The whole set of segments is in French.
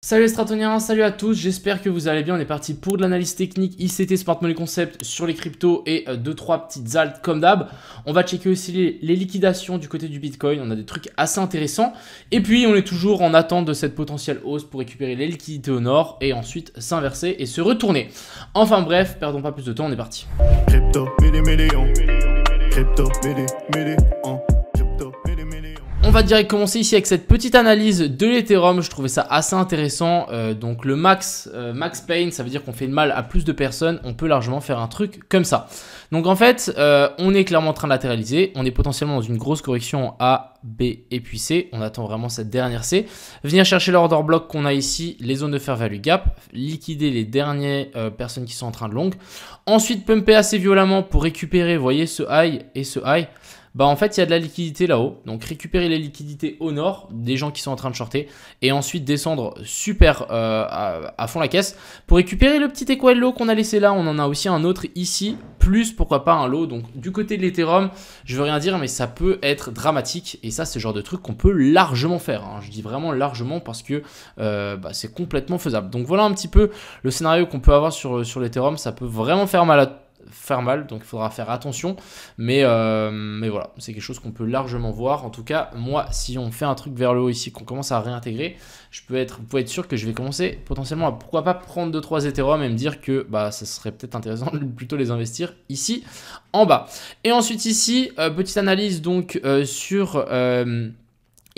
Salut les Stratoniens, salut à tous, j'espère que vous allez bien, on est parti pour de l'analyse technique, ICT, Smart Money Concept sur les cryptos et 2-3 euh, petites alt comme d'hab. On va checker aussi les, liquidations du côté du Bitcoin, on a des trucs assez intéressants. Et puis on est toujours en attente de cette potentielle hausse pour récupérer les liquidités au nord et ensuite s'inverser et se retourner. Enfin bref, perdons pas plus de temps, on est parti. Crypto, crypto, on va direct commencer ici avec cette petite analyse de l'Ethereum. Je trouvais ça assez intéressant. Euh, donc le max, euh, max pain, ça veut dire qu'on fait le mal à plus de personnes. On peut largement faire un truc comme ça. Donc en fait, euh, on est clairement en train de latéraliser. On est potentiellement dans une grosse correction A, B et puis C. On attend vraiment cette dernière C. Venir chercher l'order block qu'on a ici, les zones de fair value gap, liquider les dernières personnes qui sont en train de long. Ensuite, pumper assez violemment pour récupérer, vous voyez, ce high et ce high bah en fait il y a de la liquidité là-haut. Donc récupérer les liquidités au nord des gens qui sont en train de shorter et ensuite descendre super euh, à, fond la caisse pour récupérer le petit equal qu'on a laissé là. On en a aussi un autre ici, plus pourquoi pas un lot. Donc du côté de l'Ethereum, je veux rien dire mais ça peut être dramatique et ça c'est le genre de truc qu'on peut largement faire. Hein. Je dis vraiment largement parce que euh, bah, c'est complètement faisable. Donc voilà un petit peu le scénario qu'on peut avoir sur, sur l'Ethereum. Ça peut vraiment faire mal à faire mal, donc il faudra faire attention. Mais, euh, mais voilà, c'est quelque chose qu'on peut largement voir. En tout cas, moi, si on fait un truc vers le haut ici, qu'on commence à réintégrer, je peux être, vous pouvez être sûr que je vais commencer potentiellement à pourquoi pas prendre 2-3 Ethereum et me dire que bah, ça serait peut-être intéressant de plutôt les investir ici en bas. Et ensuite ici, euh, petite analyse donc euh, sur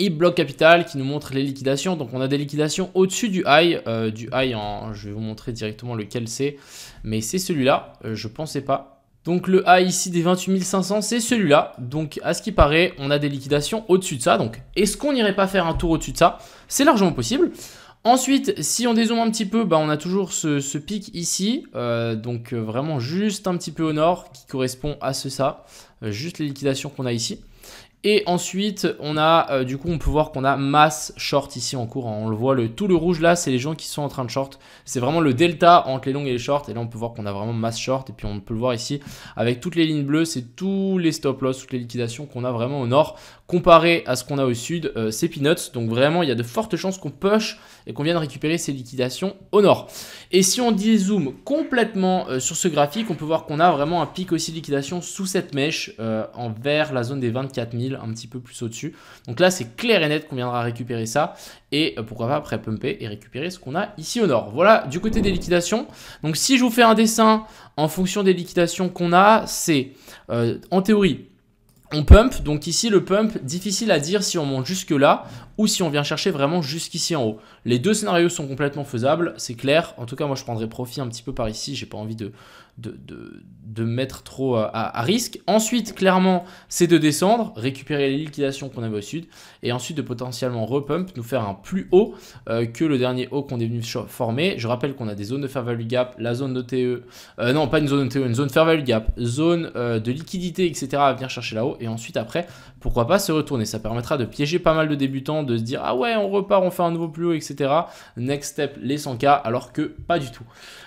et bloc capital qui nous montre les liquidations. Donc on a des liquidations au-dessus du high, euh, du high en, je vais vous montrer directement lequel c'est, mais c'est celui-là, euh, je pensais pas. Donc le high ici des 28 500, c'est celui-là. Donc à ce qui paraît, on a des liquidations au-dessus de ça. Donc est-ce qu'on n'irait pas faire un tour au-dessus de ça C'est largement possible. Ensuite, si on dézoome un petit peu, bah, on a toujours ce, pic ici, euh, donc vraiment juste un petit peu au nord, qui correspond à ce ça, juste les liquidations qu'on a ici. Et ensuite, on a, euh, du coup, on peut voir qu'on a masse short ici en cours. Hein. On le voit, tout le rouge là, c'est les gens qui sont en train de short. C'est vraiment le delta entre les longs et les shorts. Et là, on peut voir qu'on a vraiment masse short. Et puis, on peut le voir ici avec toutes les lignes bleues, c'est tous les stop loss, toutes les liquidations qu'on a vraiment au nord. Comparé à ce qu'on a au sud, euh, c'est peanuts. Donc, vraiment, il y a de fortes chances qu'on push et qu'on vienne récupérer ces liquidations au nord. Et si on dézoome complètement euh, sur ce graphique, on peut voir qu'on a vraiment un pic aussi de liquidation sous cette mèche envers la zone des 24 000 un petit peu plus au-dessus. Donc là, c'est clair et net qu'on viendra récupérer ça. Et euh, pourquoi pas après pumper et récupérer ce qu'on a ici au nord. Voilà, du côté des liquidations. Donc si je vous fais un dessin en fonction des liquidations qu'on a, c'est euh, en théorie on pump, donc ici le pump, difficile à dire si on monte jusque là ou si on vient chercher vraiment jusqu'ici en haut. Les deux scénarios sont complètement faisables, c'est clair. En tout cas, moi je prendrais profit un petit peu par ici, j'ai pas envie de, de, mettre trop à, risque. Ensuite, clairement, c'est de descendre, récupérer les liquidations qu'on avait au sud, et ensuite de potentiellement repump, nous faire un plus haut euh, que le dernier haut qu'on est venu former. Je rappelle qu'on a des zones de fair value gap, la zone d'OTE, e, euh, non pas une zone te e, une zone fair value gap, zone euh, de liquidité, etc. à venir chercher là-haut, et ensuite après, pourquoi pas se retourner. Ça permettra de piéger pas mal de débutants, de se dire ah ouais, on repart, on fait un nouveau plus haut, etc. Next step, les 100K, alors que pas du tout.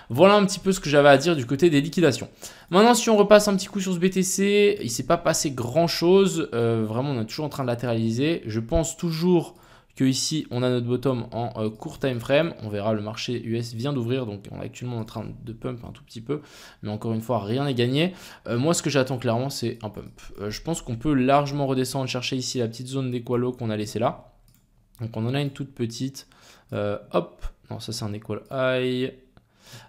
Voilà un petit peu ce que j'avais à dire du côté des liquidations. Maintenant, si on repasse un petit coup sur ce BTC, il ne s'est pas passé grand-chose. Euh, vraiment, on est toujours en train de latéraliser. Je pense toujours que ici, on a notre bottom en euh, court time frame. On verra, le marché US vient d'ouvrir, donc on est actuellement en train de pump un tout petit peu. Mais encore une fois, rien n'est gagné. Euh, moi, ce que j'attends clairement, c'est un pump. je pense qu'on peut largement redescendre, chercher ici la petite zone d'équalo qu'on a laissée là. Donc on en a une toute petite. hop, non, ça c'est un equal high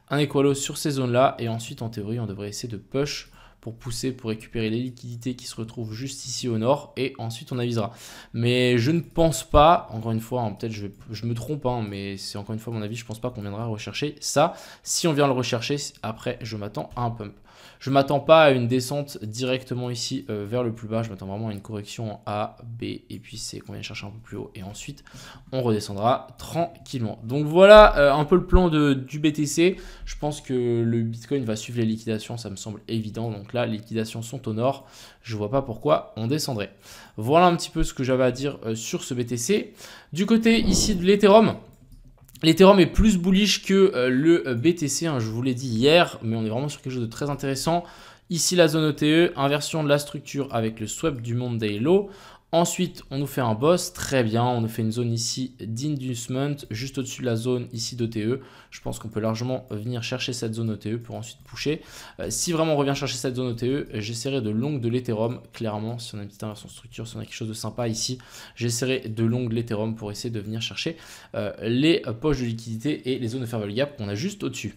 un équalo sur ces zones-là, et ensuite en théorie on devrait essayer de push pour pousser, pour récupérer les liquidités qui se retrouvent juste ici au nord, et ensuite on avisera. Mais je ne pense pas, encore une fois, hein, peut-être je, je, me trompe, hein, mais c'est encore une fois mon avis, je pense pas qu'on viendra rechercher ça. Si on vient le rechercher, après je m'attends à un pump. Je ne m'attends pas à une descente directement ici euh, vers le plus bas. Je m'attends vraiment à une correction A, B et puis C qu'on vient chercher un peu plus haut. Et ensuite, on redescendra tranquillement. Donc voilà euh, un peu le plan de, du BTC. Je pense que le Bitcoin va suivre les liquidations, ça me semble évident. Donc là, les liquidations sont au nord. Je vois pas pourquoi on descendrait. Voilà un petit peu ce que j'avais à dire euh, sur ce BTC. Du côté ici de l'Ethereum. L'Ethereum est plus bullish que euh, le euh, BTC, hein, je vous l'ai dit hier, mais on est vraiment sur quelque chose de très intéressant. Ici la zone OTE, e, inversion de la structure avec le swap du monde des low. Ensuite, on nous fait un boss, très bien, on nous fait une zone ici d'inducement, juste au-dessus de la zone ici d'OTE. Je pense qu'on peut largement venir chercher cette zone OTE pour ensuite pousser euh, si vraiment on revient chercher cette zone OTE, j'essaierai de longue de l'Ethereum, clairement, si on a une petite inversion structure, si on a quelque chose de sympa ici, j'essaierai de longue l'Ethereum pour essayer de venir chercher euh, les poches de liquidité et les zones de fair gap qu'on a juste au-dessus.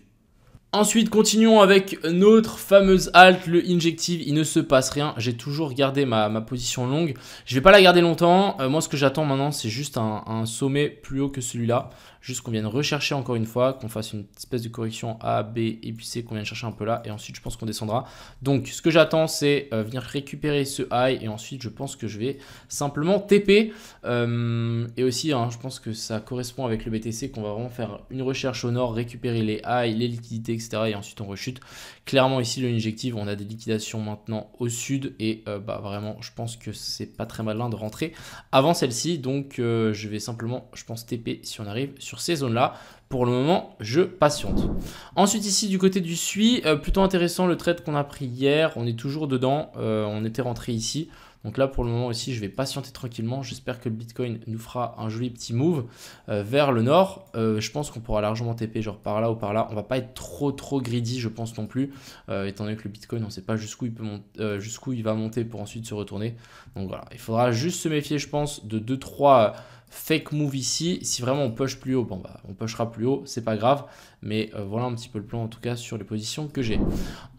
Ensuite, continuons avec notre fameuse halte, le injective. Il ne se passe rien. J'ai toujours gardé ma, position longue. Je ne vais pas la garder longtemps. Euh, moi, ce que j'attends maintenant, c'est juste un, sommet plus haut que celui-là. Juste qu'on vienne rechercher encore une fois, qu'on fasse une espèce de correction A, B et puis C, qu'on vienne chercher un peu là. Et ensuite, je pense qu'on descendra. Donc, ce que j'attends, c'est euh, venir récupérer ce high. Et ensuite, je pense que je vais simplement TP. Euh, et aussi, hein, je pense que ça correspond avec le BTC, qu'on va vraiment faire une recherche au nord, récupérer les highs, les liquidités, et ensuite on rechute. Clairement ici le injective, on a des liquidations maintenant au sud et euh, bah, vraiment je pense que c'est pas très malin de rentrer avant celle-ci. Donc euh, je vais simplement je pense TP si on arrive sur ces zones-là. Pour le moment, je patiente. Ensuite ici du côté du SUI, euh, plutôt intéressant le trade qu'on a pris hier. On est toujours dedans. on était rentré ici. Donc là, pour le moment aussi, je vais patienter tranquillement. J'espère que le Bitcoin nous fera un joli petit move euh, vers le nord. Euh, je pense qu'on pourra largement TP, genre par là ou par là. On va pas être trop, trop greedy, je pense non plus. Euh, étant donné que le Bitcoin, on ne sait pas jusqu'où il, peut jusqu'où il va monter pour ensuite se retourner. Donc voilà, il faudra juste se méfier, je pense, de 2-3 fake move ici. Si vraiment on push plus haut, bon bah on pushera plus haut, c'est pas grave. Mais voilà un petit peu le plan en tout cas sur les positions que j'ai.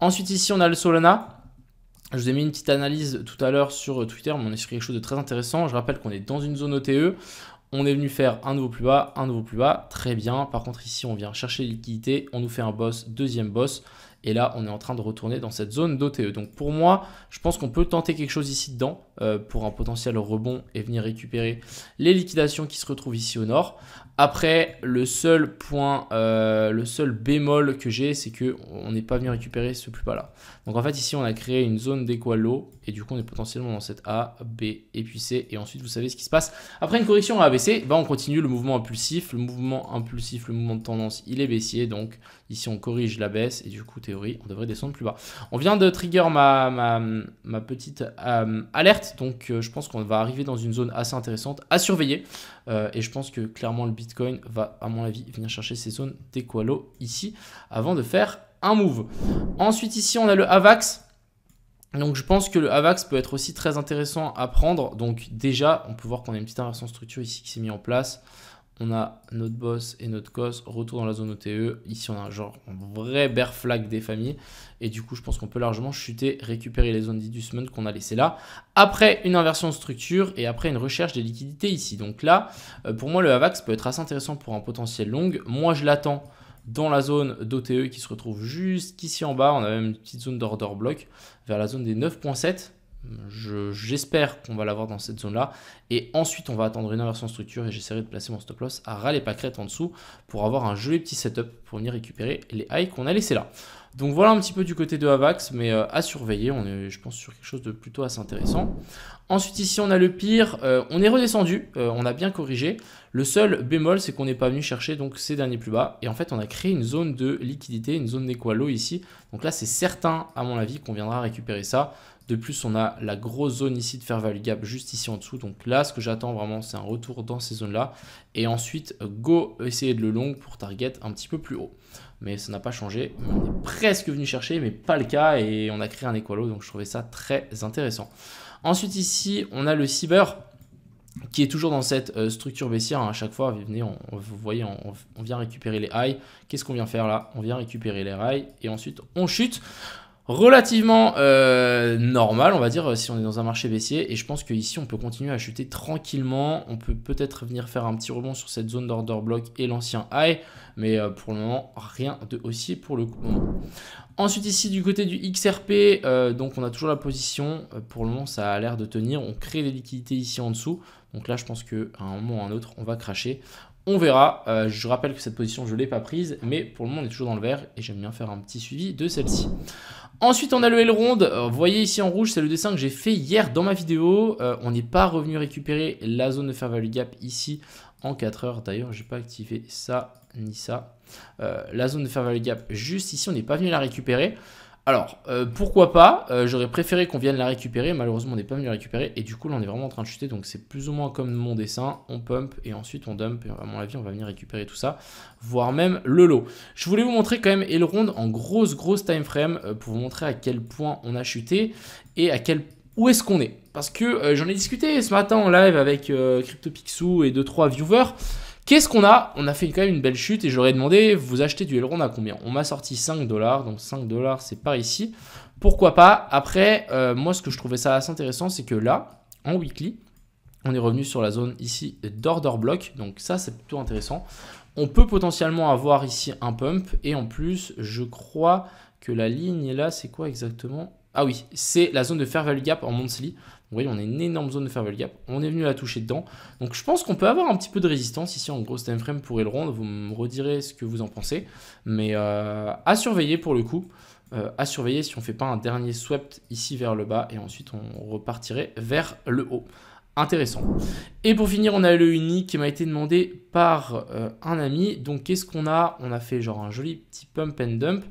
Ensuite ici on a le Solana. Je vous ai mis une petite analyse tout à l'heure sur euh, Twitter, mais on est sur quelque chose de très intéressant. Je rappelle qu'on est dans une zone OTE. On est venu faire un nouveau plus bas, un nouveau plus bas, très bien. Par contre, ici, on vient chercher les liquidités, on nous fait un boss, deuxième boss, et là, on est en train de retourner dans cette zone d'OTE. Donc pour moi, je pense qu'on peut tenter quelque chose ici dedans euh, pour un potentiel rebond et venir récupérer les liquidations qui se retrouvent ici au nord. Après, le seul point, euh, le seul bémol que j'ai, c'est qu'on n'est pas venu récupérer ce plus bas là. Donc en fait, ici, on a créé une zone d'équalo et du coup, on est potentiellement dans cette A, B et puis C. Et ensuite, vous savez ce qui se passe. Après une correction à ABC, ben, on continue le mouvement impulsif. Le mouvement impulsif, le mouvement de tendance, il est baissier. Donc ici, on corrige la baisse et du coup, e on devrait descendre plus bas. On vient de trigger ma, petite euh, alerte, donc euh, je pense qu'on va arriver dans une zone assez intéressante à surveiller. Euh, et je pense que clairement le Bitcoin va, à mon avis, venir chercher ces zones d'Equalo ici avant de faire un move. Ensuite ici, on a le Avax. Donc je pense que le AVAX peut être aussi très intéressant à prendre. Donc déjà, on peut voir qu'on a une petite inversion structure ici qui s'est mise en place on a notre boss et notre cos, retour dans la zone OTE. Ici, on a un genre un vrai bear flag des familles. Et du coup, je pense qu'on peut largement chuter, récupérer les zones semaine qu'on a laissées là. Après, une inversion de structure et après une recherche des liquidités ici. Donc là, euh, pour moi, le AVAX peut être assez intéressant pour un potentiel long. Moi, je l'attends dans la zone d'OTE qui se retrouve juste ici en bas. On a même une petite zone d'order block vers la zone des 9.7. J'espère qu'on va l'avoir dans cette zone-là. Et ensuite, on va attendre une inversion structure et j'essaierai de placer mon stop loss à ras les en dessous pour avoir un joli petit setup pour venir récupérer les highs qu'on a laissés là. Donc voilà un petit peu du côté de Avax, mais euh, à surveiller. On est, je pense, sur quelque chose de plutôt assez intéressant. Ensuite, ici, on a le pire. Euh, on est redescendu. Euh, on a bien corrigé. Le seul bémol, c'est qu'on n'est pas venu chercher donc ces derniers plus bas. Et en fait, on a créé une zone de liquidité, une zone d'équalo ici. Donc là, c'est certain, à mon avis, qu'on viendra récupérer ça. De plus, on a la grosse zone ici de faire value gap juste ici en dessous. Donc là, ce que j'attends vraiment, c'est un retour dans ces zones-là. Et ensuite, go essayer de le long pour target un petit peu plus haut. Mais ça n'a pas changé. On est presque venu chercher, mais pas le cas. Et on a créé un équalo, donc je trouvais ça très intéressant. Ensuite, ici, on a le cyber qui est toujours dans cette euh, structure baissière. Hein. À chaque fois, vous, venez, on, vous voyez, on, vient récupérer les highs. Qu'est-ce qu'on vient faire là On vient récupérer les rails et ensuite on chute relativement euh, normal, on va dire, si on est dans un marché baissier. Et je pense qu'ici, on peut continuer à chuter tranquillement. On peut peut-être venir faire un petit rebond sur cette zone d'order bloc et l'ancien high. Mais euh, pour le moment, rien de haussier pour le moment. Ensuite ici du côté du XRP, euh, donc on a toujours la position, pour le moment ça a l'air de tenir, on crée des liquidités ici en dessous, donc là je pense qu'à un moment ou à un autre on va cracher, on verra. je rappelle que cette position, je ne l'ai pas prise, mais pour le moment, on est toujours dans le vert et j'aime bien faire un petit suivi de celle-ci. Ensuite, on a le ronde. Euh, vous voyez ici en rouge, c'est le dessin que j'ai fait hier dans ma vidéo. Euh, on n'est pas revenu récupérer la zone de fair value gap ici en 4 heures. D'ailleurs, je n'ai pas activé ça ni ça. Euh, la zone de fair value gap juste ici, on n'est pas venu la récupérer. Alors, euh, pourquoi pas euh, J'aurais préféré qu'on vienne la récupérer. Malheureusement, on n'est pas venu la récupérer. Et du coup, là, on est vraiment en train de chuter. Donc, c'est plus ou moins comme mon dessin. On pump et ensuite on dump. Et à mon avis, on va venir récupérer tout ça. Voire même le lot. Je voulais vous montrer quand même Elrond en grosse, grosse time frame euh, pour vous montrer à quel point on a chuté et à quel où est-ce qu'on est. Parce que j'en ai discuté ce matin en live avec CryptoPixou et 2-3 viewers. Qu'est-ce qu'on a On a fait quand même une belle chute et j'aurais demandé, vous achetez du aileron à combien On m'a sorti 5 dollars, donc 5 dollars c'est pas ici. Pourquoi pas Après, euh, moi ce que je trouvais ça assez intéressant, c'est que là, en weekly, on est revenu sur la zone ici d'order block, donc ça c'est plutôt intéressant. On peut potentiellement avoir ici un pump et en plus, je crois que la ligne là, c'est quoi exactement ah oui, c'est la zone de farewell Gap en Monthly. Vous voyez, on a une énorme zone de farewell Gap. On est venu la toucher dedans. Donc je pense qu'on peut avoir un petit peu de résistance ici en gros time frame pour rendre. Vous me redirez ce que vous en pensez. Mais euh, à surveiller pour le coup. Euh, à surveiller si on ne fait pas un dernier swept ici vers le bas. Et ensuite, on repartirait vers le haut intéressant. Et pour finir, on a le uni qui m'a été demandé par euh, un ami. Donc, qu'est-ce qu'on a On a fait genre un joli petit pump and dump.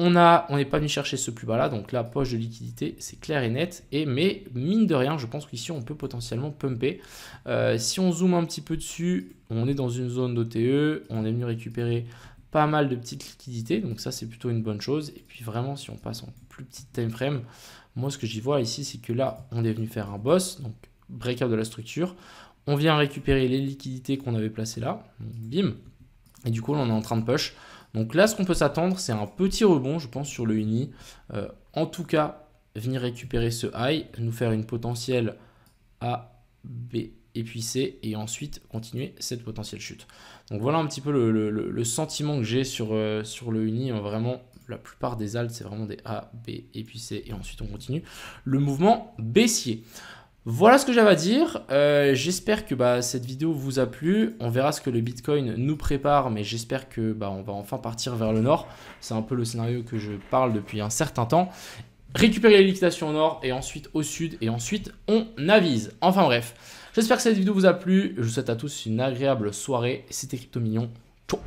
On n'est pas venu chercher ce plus bas là, donc la poche de liquidité, c'est clair et net. Et, mais mine de rien, je pense qu'ici, on peut potentiellement pumper. Euh, si on zoome un petit peu dessus, on est dans une zone d'OTE, on est venu récupérer pas mal de petites liquidités, donc ça c'est plutôt une bonne chose. Et puis vraiment, si on passe en plus petit time frame, moi ce que j'y vois ici, c'est que là, on est venu faire un boss, donc break-up de la structure. On vient récupérer les liquidités qu'on avait placées là, bim. Et du coup, là, on est en train de push. Donc là, ce qu'on peut s'attendre, c'est un petit rebond, je pense, sur le uni. Euh, en tout cas, venir récupérer ce high, nous faire une potentielle A, B et puis C, et ensuite continuer cette potentielle chute. Donc voilà un petit peu le, sentiment que j'ai sur, euh, sur le uni. Hein, vraiment, la plupart des altes, c'est vraiment des A, B et puis C, et ensuite on continue. Le mouvement baissier. Voilà ce que j'avais à dire. Euh, j'espère que bah, cette vidéo vous a plu. On verra ce que le Bitcoin nous prépare, mais j'espère que bah, on va enfin partir vers le nord. C'est un peu le scénario que je parle depuis un certain temps. Récupérer les liquidations au nord et ensuite au sud et ensuite on avise. Enfin bref, j'espère que cette vidéo vous a plu. Je vous souhaite à tous une agréable soirée. C'était Crypto Mignon. Ciao